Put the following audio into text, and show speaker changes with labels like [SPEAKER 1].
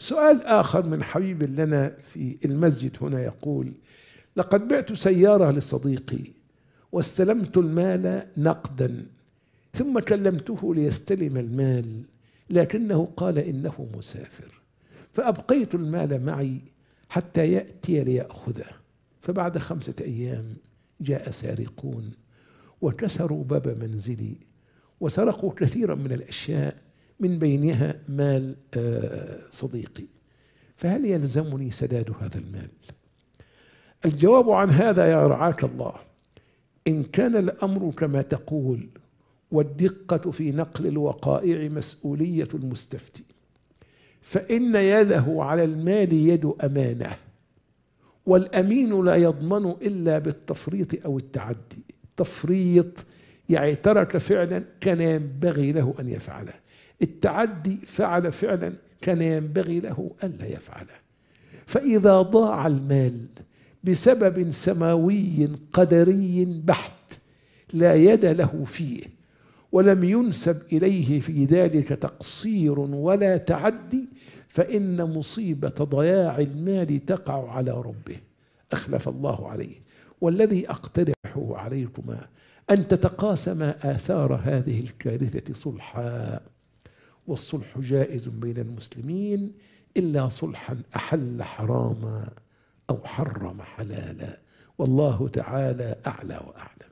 [SPEAKER 1] سؤال آخر من حبيب لنا في المسجد هنا يقول لقد بعت سيارة لصديقي واستلمت المال نقدا ثم كلمته ليستلم المال لكنه قال إنه مسافر فأبقيت المال معي حتى يأتي ليأخذه فبعد خمسة أيام جاء سارقون وكسروا باب منزلي وسرقوا كثيرا من الأشياء من بينها مال آه، صديقي فهل يلزمني سداد هذا المال الجواب عن هذا يا رعاك الله ان كان الامر كما تقول والدقه في نقل الوقائع مسؤوليه المستفتي فان يده على المال يد امانه والامين لا يضمن الا بالتفريط او التعدي تفريط يعني ترك فعلا كان ينبغي له ان يفعله التعدي فعل فعلا كان ينبغي له ألا يفعله فإذا ضاع المال بسبب سماوي قدري بحت لا يد له فيه ولم ينسب إليه في ذلك تقصير ولا تعدي فإن مصيبة ضياع المال تقع على ربه أخلف الله عليه والذي أقترحه عليكما أن تتقاسما آثار هذه الكارثة صلحا والصلح جائز بين المسلمين إلا صلحا أحل حراما أو حرم حلالا والله تعالى أعلى وأعلم